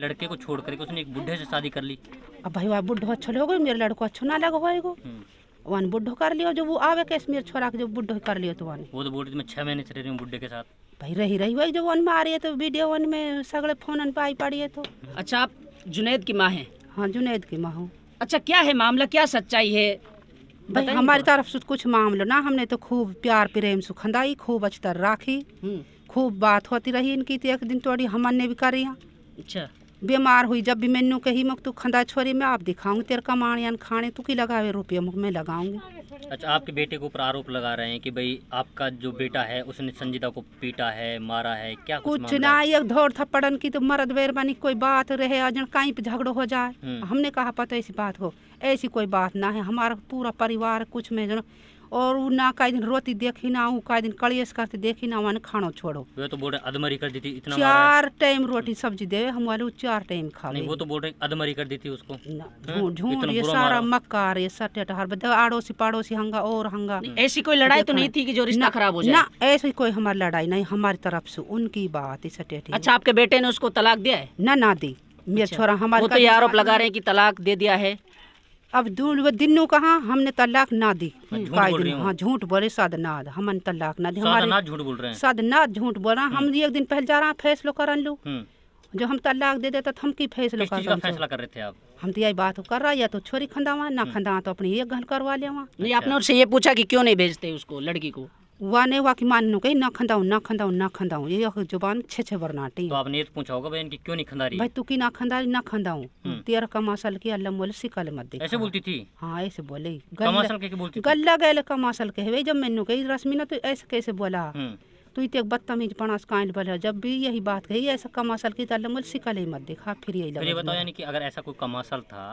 लड़के को छोड़ करके उसने एक बुढ़े से शादी कर ली अब भाई वहाँ बुढ़ो अच्छो हो मेरे लड़को अच्छो ना लगो है हम्म। वन बुढ़ो कर लियो जो वो आवे कैसे मेरे छोरा के जो बुढ़ो कर लियो तो वन वो तो बोल मैं छह महीने से रह रही हूँ बुढ़े के साथ भाई रही रही हुई जो वन में आ रही है तो वीडियो वन में सगड़े फोन अन पाई पड़ी है तो अच्छा आप जुनेद की माँ हैं हाँ जुनेद की माँ हूँ अच्छा क्या है मामला क्या सच्चाई है भाई हमारी तरफ से कुछ मामला ना हमने तो खूब प्यार प्रेम से खंदाई खूब अच्छी तरह राखी हम्म। खूब बात होती रही इनकी तो एक दिन तोड़ी हमने भी करी अच्छा बीमार हुई जब भी मैनू कही मैं तू खा छोरी मैं आप दिखाऊंगी तेरे कमाण यान खाने तू की लगावे रुपये मुख मैं लगाऊंगी अच्छा आपके बेटे के ऊपर आरोप लगा रहे हैं कि भाई आपका जो बेटा है उसने संजीदा को पीटा है मारा है क्या कुछ, कुछ ना ये धौड़ थप्पड़न की तो मर्द बेरबानी कोई बात रहे अजन कहीं पे झगड़ो हो जाए हम्म। हमने कहा पता ऐसी बात हो ऐसी कोई बात ना है हमारा पूरा परिवार कुछ में जो और वो ना कई दिन रोती देखी ना वो कई दिन कड़ियस करते देखी ना ने खानो छोड़ो वे तो बोले अदमरी कर दी थी इतना चार टाइम रोटी सब्जी देवे हमारे चार टाइम खा नहीं वो तो बोले अदमरी कर दी थी उसको हाँ? झूठ ये सारा मक्का ये सटा हर बता आड़ोसी पड़ोसी हंगा और हंगा ऐसी कोई लड़ाई तो नहीं थी कि जो रिश्ता खराब हो जाए ना ऐसी कोई हमारी लड़ाई नहीं हमारी तरफ से उनकी बात इस अच्छा आपके बेटे ने उसको तलाक दिया है ना ना दी मेरा अच्छा, छोरा हमारे तो आरोप लगा रहे हैं कि तलाक दे दिया है अब दिन कहा हमने तलाक ना दी हाँ झूठ हाँ, बोले सदनाद हमने तलाक ना दी हमारे झूठ बोल रहे हैं झूठ बोल रहा हम हम्म। एक दिन पहले जा रहा फैसलो कर लो हम्म। जो हम तलाक दे देते तो हम की फैसलो कर रहे थे आप हम तो यही बात कर रहा या तो छोरी खंदावा ना हम्म। खंदावा तो अपनी एक गहन करवा ले नहीं आपने अच्छा। उससे ये पूछा कि क्यों नहीं भेजते उसको लड़की को वाने वाकी मान नु कही ना खंदाऊ ना खंदाऊ ना खंदाऊ ये अख जुबान छे छे बरनाटी तो आपने ये तो पूछा होगा भाई इनकी क्यों नहीं खंदा रही भाई तू की ना खंदा ना खंदाऊ हम्म। तेरा कमासल की अल्लाह मोल सिकल मत दे ऐसे बोलती थी हां ऐसे बोले कमासल के के बोलती गल्ला गैल कमासल के भाई जब मैंने कही रश्मि ना तो ऐसे कैसे बोला हम्म। तू इतने बदतमीज पणास कायल बल जब भी यही बात कही ऐसा कमासल की तो अल्लाह मोल सिकल मत देखा फिर यही बताओ यानी कि अगर ऐसा कोई कमासल था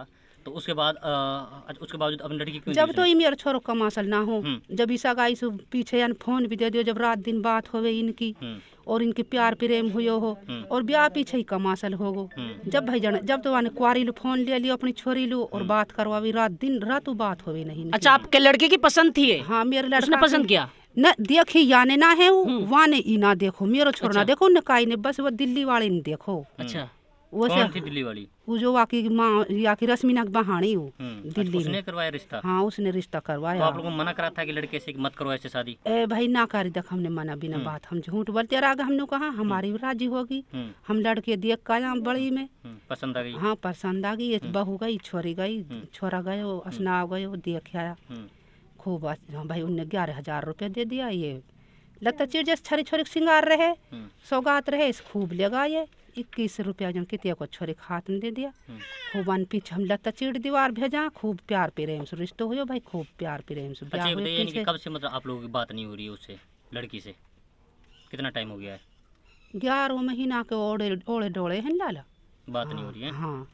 तो उसके बाद आ, उसके बावजूद अपनी लड़की क्यों जब तो इमी और छोरों का मासल ना हो हम्म। जब ईसा गाई से पीछे यान फोन भी दे दियो जब रात दिन बात होवे इनकी हम्म। और इनके प्यार प्रेम हुयो हो हम्म। और ब्याह पीछे ही कमासल हो गो जब भाई जन जब तो वाने कुआरी लो फोन ले लियो अपनी छोरी लो और बात करवावी रात दिन रात बात होवे नहीं अच्छा आपके लड़के की पसंद थी हाँ मेरे लड़के पसंद किया न देखी याने ना है वाने ई ना देखो मेरा छोरा ना अच्छा। देखो न काई ने बस वो दिल्ली वाले ने देखो अच्छा वो कौन थी दिल्ली वाली वो जो वाकी माँ या की रश्मि नाग बहानी हो हम्म, अच्छा, दिल्ली उसने करवाया रिश्ता हाँ उसने रिश्ता करवाया तो आप लोगों को मना करा था कि लड़के से मत करो ऐसे शादी ए भाई ना कर देख हमने मना बिना हम्म। बात हम झूठ बोलते राग हमने कहा हमारी भी हम्म। राजी होगी हम लड़के देख का यहाँ बड़ी में पसंद आ गई हाँ पसंद आ गई बहू गई छोरी गई छोरा गये असना गये देख आया खूब हाँ भाई उनने ग्यारह हजार रुपये दे दिया ये लगता चिड़ जैसे छोरी छोरी सिंगार रहे सौगात रहे खूब लगा ये इक्कीस रुपया जो कितिया को छोरे हाथ में दे दिया हम्म। खूब वन पीछ हम लता चीड़ दीवार भेजा खूब प्यार पे रहे हमसे रिश्ते हो भाई खूब प्यार पे रहे अच्छा, कब से मतलब आप लोगों की बात नहीं हो रही है उससे लड़की से कितना टाइम हो गया है ग्यारह महीना के ओड़े ओड़े डोड़े हैं लाला बात नहीं हो रही है हाँ, हाँ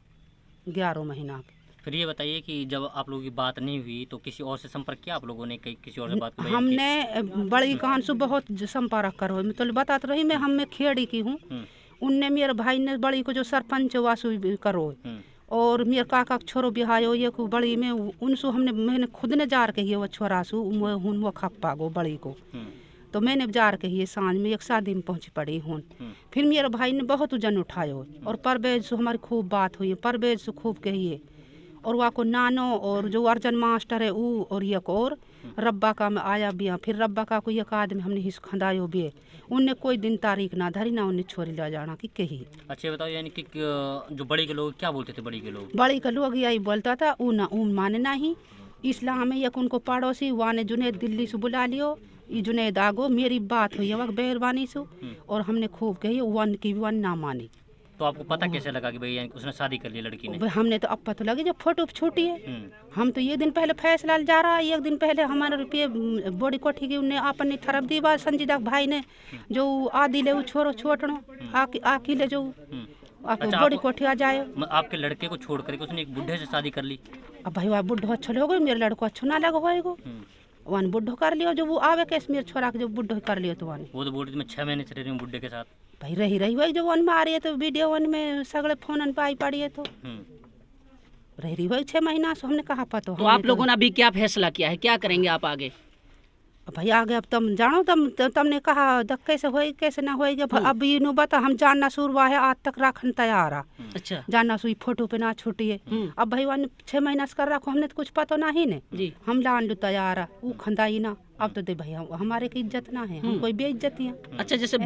ग्यारह महीना के फिर ये बताइए कि जब आप लोगों की बात नहीं हुई तो किसी और से संपर्क किया आप लोगों ने किसी और से बात हमने बड़ी कहान से बहुत संपर्क करो मतलब मैं तो बताते रही मैं हम मैं खेड़ी की हूँ हम्म। उनने मेरे भाई ने बड़ी को जो सरपंच वासु करो हम्म। और मेरे काका छोरो बिहायो ये को बड़ी में उनसु हमने मैंने खुद ने जार कही वो छोरा सु वो खप्पा गो बड़ी को हम्म। तो मैंने जार कही सांझ में एक शादी में पहुँच पड़ी हूँ हम्म। फिर मेरे भाई ने बहुत उजन उठायो और परवेज से हमारी खूब बात हुई परवेज से खूब कहिए और वहाँ को नानो और जो अर्जन मास्टर है ऊ और ये और रब्बा का में आया बिया फिर रब्बा का को एक आदमी हमने हिस खंदायो है उनने कोई दिन तारीख ना धरी ना उन्हें छोरी ले जाना की कही अच्छा बताओ यानी कि जो बड़े के लोग क्या बोलते थे बड़े के लोग बड़े के लोग यही बोलता था ऊ ना ऊन माने ना ही इस्लाम में यक उनको पड़ोसी वहाँ ने जुनेद दिल्ली से बुला लियो ये जुनेद आगो मेरी बात हुई वक्त बेहरबानी से हम्म। और हमने खूब कही वन की वन ना मानी तो आपको पता हाँ। कैसे लगा कि भाई उसने शादी कर ली लड़की ने हमने तो अब पता लगी जब फोटो छोटी है हम्म। हम तो एक दिन पहले फैसला जा रहा है एक दिन पहले हमारे रुपये बॉडी कोठी की उन्हें अपन थरप दी बात संजीदा भाई ने हम्म। जो आदि ले छोड़ो छोटो हम्म। आकी ले जो अच्छा, बड़ी कोठी आ जाए आपके लड़के को छोड़ कर उसने एक बुढ़े से शादी कर ली अब भाई वहाँ बुढ़ो अच्छा लोग मेरे लड़को अच्छा ना लगा हुआ वन बुढ़ो कर लियो जो वो आवे कैसे मेरे छोरा के जो बुढ़ो कर लियो तो वन वो तो बोल रही मैं छह महीने से रही हूँ बुढ़े के साथ भाई रही रही भाई जो वन में आ रही है तो वीडियो वन में सगड़े फोन पर आई पड़ी है तो रह हम्म। रही भाई छह महीना से हमने कहा पता तो आप तो- लोगों ने अभी क्या फैसला किया है क्या करेंगे आप आगे भाई आगे अब तुम जानो तुम तुमने कहा दक कैसे हो कैसे ना होएगी हम्म। अब इन बता हम जानना हुआ है आज तक रखन तैयार आ हम्म। अच्छा जानना सुई फोटो पे ना छूटिए अब भाई वन छह महीना से कर रखो हमने तो कुछ पता ना ही ने हम जान लो तैयार आ वो खंदाई ना अब तो दे भाई हमारे की इज्जत ना है हम कोई बेइज्जती है अच्छा जैसे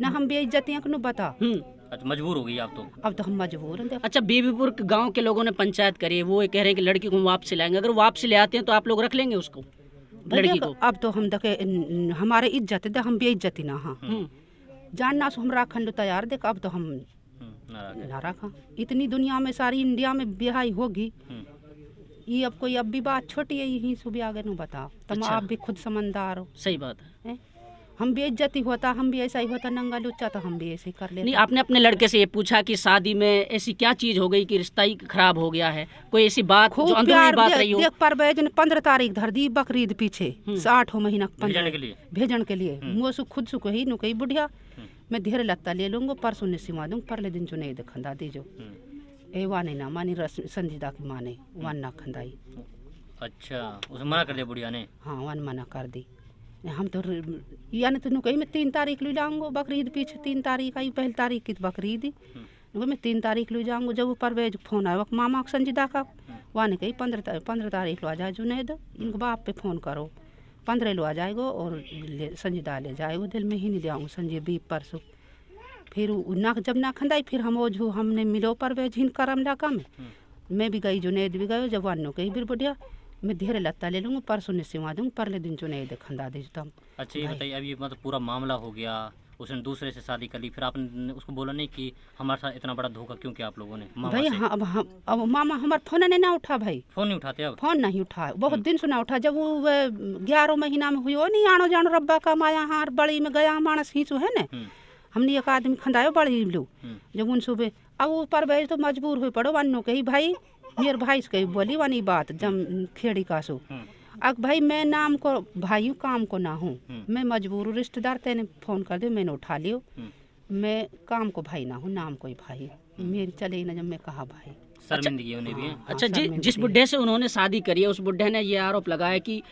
ना हम बेइज्जती अकनो बता हम्म, अच्छा मजबूर हो गई आप तो अब तो हम मजबूर हैं अच्छा बीबीपुर गांव के लोगों ने पंचायत करी वो कह रहे हैं कि लड़की को वापस लाएंगे अगर वापस ले आते हैं तो आप लोग रख लेंगे उसको लड़की को अब तो हम देखे हमारे इज्जत है तो हम बेइज्जती ना हाँ हम्म। जानना सो हमारा राखन तैयार देख अब तो हम हम्म, ना रखा इतनी दुनिया में सारी इंडिया में बिहाई होगी ये अब कोई अब भी बात छोटी है यही सुबह आगे नु बता तुम अच्छा। आप भी खुद समझदार हो सही बात है, है? हम भी इज्जती होता हम भी ऐसा ही होता नंगा लुच्चा तो हम भी ऐसे ही कर लेते नहीं आपने अपने लड़के से ये पूछा कि शादी में ऐसी क्या चीज हो गई कि रिश्ता ही खराब हो गया है कोई ऐसी बात खूब प्यार बात रही हो देख परवेज ने पंद्रह तारीख धर दी बकरीद पीछे हम्म। साठ हो महीना पंद्रह के लिए भेजन के लिए मोसु हम्म। खुद सुख ही नुकई बुढ़िया हम्म। मैं धीरे लगता ले लूंगा परसों ने सिमा दूंगा परले दिन जो नहीं देखा दादी जो ए वाने ना मानी रस्म संजीदा की माने वन ना खंदाई अच्छा उसे मना कर दिया बुढ़िया ने हाँ वन मना कर दी हम तो यानी तो कही मैं तीन तारीख लू जाऊंगो बकरीद पीछे तीन तारीख आई पहली तारीख की तो बकरीद मैं तीन तारीख लू जाऊंगो जब वो परवेज फोन आया मामा को संजीदा का वहाँ ने कही पंद्रह पंद्रह तारीख लो आ जाए जुनेद इनको बाप पे फ़ोन करो पंद्रह लो आ जाएगो और ले, संजीदा ले जाएगो दिल में ही नहीं ले आऊँगा संजीव बीप परसों फिर ना जब ना खंदाई फिर हम वो हमने मिलो परवेज हिंद करम लाका में मैं भी गई जुनेद भी जब वन कही फिर बुढ़िया मैं धीरे लत्ता ले लूँगा परसों ने सिवा दूँगा परले दिन चुने खंदा दे तो अच्छा ये बताइए अभी मतलब पूरा मामला हो गया उसने दूसरे से शादी कर ली फिर आपने उसको बोला नहीं कि हमारे साथ इतना बड़ा धोखा क्यों किया आप लोगों ने भाई हाँ अब हम अब मामा हमारे फोन नहीं ना उठा भाई फोन नहीं उठाते अब फोन नहीं उठा बहुत हम्म। दिन सुना उठा जब वो ग्यारह महीना में हुई नहीं आनो जानो रब्बा का माया हार बड़ी में गया मानस खींचो है ना हम्म। हमने एक आदमी खंदायो बड़ी लू हम्म। जब उन सुबह अब ऊपर भाई तो मजबूर हुई पड़ो अन्नो कही भाई मेरे भाई उसके बोली वाली बात जम खेड़ी का सो अब भाई मैं नाम को भाई काम को ना हूँ हम्म। मैं मजबूर रिश्तेदार तेने फोन कर दियो मैंने उठा लियो हम्म। मैं काम को भाई ना हूँ नाम कोई भाई हम्म। मेरी चले ना जब मैं कहा भाई शर्मिंदगी होने भी है हाँ, अच्छा जी जिस बुढ़े से उन्होंने शादी करी है उस बुढ़े ने ये आरोप लगाया कि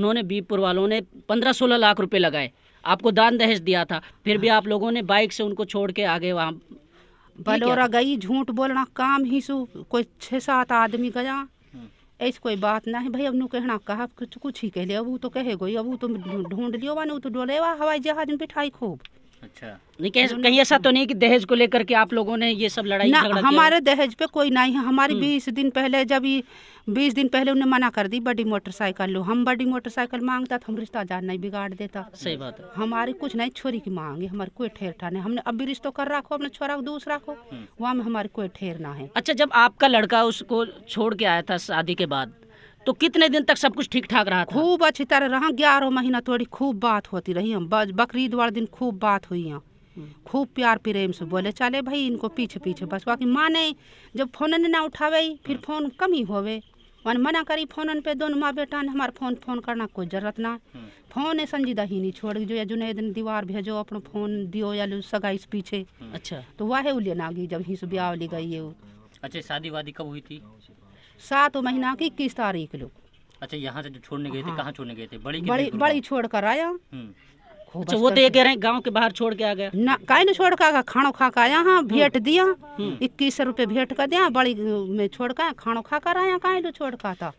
उन्होंने बीपुर वालों ने पंद्रह सोलह लाख रुपए लगाए आपको दान दहेज दिया था फिर भी हाँ। आप लोगों ने बाइक से उनको छोड़ के आगे वहाँ बलोरा गई झूठ बोलना काम ही सु कोई छः सात आदमी गया हम्म। ऐसी कोई बात ना है भाई अब नू कहना कहा कुछ कुछ ही कह लिया अब तो कहे गई अब तुम तो ढूंढ लियो वो तो डोलेवा हवाई जहाज में बिठाई खूब अच्छा नहीं कहीं ऐसा तो नहीं कि दहेज को लेकर के आप लोगों ने ये सब लड़ाई ना हमारे दहेज पे कोई नहीं है हमारी हम्म। बीस दिन पहले जब बीस दिन पहले उन्हें मना कर दी बड़ी मोटरसाइकिल लो हम बड़ी मोटरसाइकिल मांगता तो हम रिश्ता जान नहीं बिगाड़ देता सही बात है हमारी कुछ नहीं छोरी की मांग है हमारी कोई ठेर ठा नहीं हमने अभी रिश्तों कर रखो अपने छोरा को दूसरा हम्म। रखो वहाँ में हमारी कोई ठेर ना है अच्छा जब आपका लड़का उसको छोड़ के आया था शादी के बाद तो कितने दिन तक सब कुछ ठीक ठाक रहा खूब अच्छी तरह रहा ग्यारह महीना थोड़ी तो खूब बात होती रही हम बकरी वाले दिन खूब बात हुई हम हम्म। खूब प्यार प्रेम से बोले चले भाई इनको पीछे पीछे बस बाकी माने जब फोन ना उठावे फिर हाँ। फोन कम ही होवे वन मना करी फोन पे दोनों माँ बेटा ने हमारे फोन फोन करना कोई जरूरत ना हाँ। फोन है संजीदा ही नहीं छोड़ जो या जुने दिन दीवार भेजो अपना फोन दियो या सगाई पीछे हाँ। अच्छा तो वह उलियन गई जब ही से ब्याह ली गई है अच्छा शादी वादी कब हुई थी सात महीना की इक्कीस तारीख लोग अच्छा यहाँ से जो छोड़ने गए थे हाँ। कहाँ छोड़ने गए थे बड़ी बड़ी बड़ी छोड़ कर आया हम्म। अच्छा वो तो ये कह रहे हैं गांव के बाहर छोड़ के आ गया ना कहीं नहीं छोड़ के आ गया खानो खा कर आया हाँ हम्म। भेंट दिया हम्म। इक्कीस सौ रुपये भेंट कर दिया बड़ी में छोड़ कर खानो खा कर आया कहीं नहीं छोड़ का था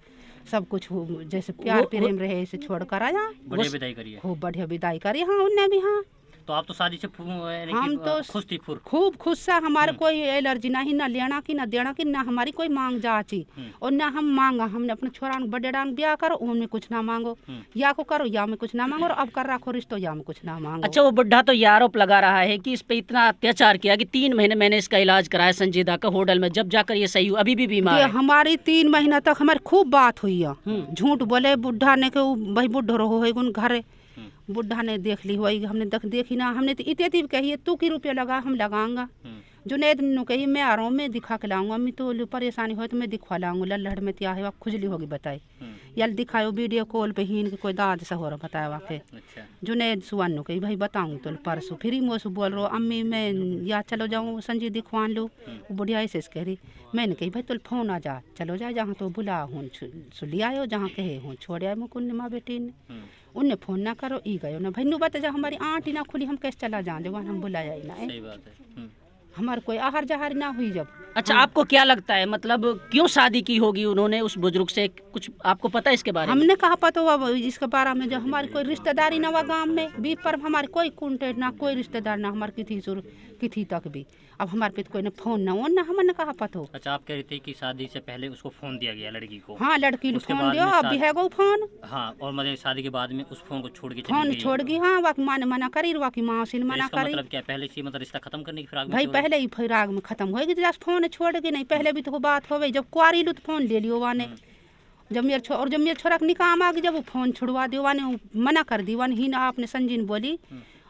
सब कुछ जैसे प्यार प्रेम रहे ऐसे छोड़ कर आया बढ़िया विदाई करिए खूब बढ़िया विदाई करी हाँ उनने भी हाँ तो आप तो शादी से हम तो खुश थी खूब खुश सा हमारे हम्म। कोई एलर्जी ना ही ना लेना की ना देना की ना हमारी कोई मांग जाची हम्म। और ना हम मांगा हमने अपने छोरा बड़े डांग ब्याह करो उनमें कुछ ना मांगो हम्म। या को करो या में कुछ ना मांगो और अब कर रखो रिश्तो या में कुछ ना मांगो अच्छा वो बुढ़ा तो ये आरोप लगा रहा है की इस पे इतना अत्याचार किया की तीन महीने मैंने इसका इलाज कराया संजीदा का होटल में जब जाकर ये सही हुआ अभी भी बीमार हमारी तीन महीना तक हमारी खूब बात हुई है झूठ बोले बुढ़ा ने के भाई बुढ़ो रहो है घर बुढ़ा ने देख ली वही हमने देख देखी ना हमने तो इतने तीब कही तू की रुपया लगा हम लगाऊंगा हम्म। जुनेद ने कही मैं आ रहा हूँ मैं दिखा के लाऊंगा मैं तो परेशानी हो तो मैं दिखवा लाऊंगा लल्लहड़ में त्या तो है खुजली होगी बताए हम्म। यल दिखाओ वीडियो कॉल पे ही कोई दाद सा हो रहा बताया वहाँ के जुनेद सुवान ने कही भाई बताऊँ तो परसों फिर ही मोसू बोल रहा अम्मी मैं या चलो जाऊँ संजीव दिखवा लो हम्म। बुढ़िया ऐसे कह रही मैंने कही भाई तुल फोन आ जा चलो जा जहाँ तो बुला हूँ सुलिया जहाँ कहे हूँ छोड़ आए मुकुंद माँ बेटी ने उन्हें फ़ोन ना करो ई गयो ना भाई नू बता जब हमारी आँट ही ना खुली हम कैसे चला जाए वहाँ हम बुलाया ही ना सही बात है हम्म। हमारे कोई आहार जहार ना हुई जब अच्छा हाँ। आपको क्या लगता है मतलब क्यों शादी की होगी उन्होंने उस बुजुर्ग से कुछ आपको पता है इसके बारे में हमने कहा पता हुआ इसके बारे में जो हमारे कोई रिश्तेदारी ना हुआ गांव में भी पर हमारे कोई कॉन्टेक्ट ना कोई रिश्तेदार ना हमारे किथी सुर किसी तक भी अब हमारे पे तो कोई ना फोन ना हो ना हमने कहा पता हो अच्छा आप कह रहे थे कि शादी से पहले उसको फोन दिया गया लड़की को हाँ लड़की फोन दिया अब भी है वो फोन हाँ और मतलब शादी के बाद में उस फोन को छोड़ गई फोन छोड़ गई हाँ वाकई माँ ने मना करी वाकई माँ से तो मना करी मतलब क्या पहले से मतलब रिश्ता खत्म करने की फिर भाई पहले ही फैराग में खत्म हो गई जैसे फोन छोड़ गई नहीं पहले भी तो बात हो गई जब कुआरी लू तो फोन ले लियो वाने हम्म। जब मेरे छो और जब मेरे छोरा निकाह आ गई जब वो फोन छुड़वा दियो वाने मना कर दी वन ही ना आपने संजीन बोली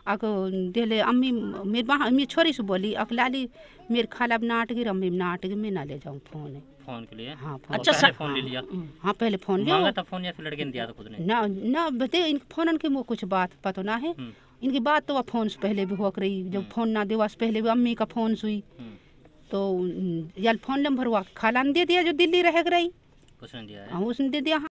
अक हम्म। दिले अम्मी मेरे वहाँ मेरी छोरी से बोली अक लाली मेरे खाला नाट गई अम्मी नाट गई मैं ना ले जाऊँ फोन फोन के लिए हाँ फोन अच्छा, अच्छा पहले फोन ले लिया हाँ, हाँ, हाँ पहले फोन लिया था फोन या फिर लड़के ने दिया था खुद ने ना ना बेटे इन फोन के मुँह कुछ बात पता ना है हम्म। इनकी बात तो वह फ़ोन से पहले भी होक रही जब हम्म। फ़ोन ना दे से पहले भी अम्मी का फ़ोन सुई हम्म। तो यार फ़ोन नंबर हुआ खाला दे दिया जो दिल्ली रह रही उसने दिया हाँ, उसने दे दिया हाँ।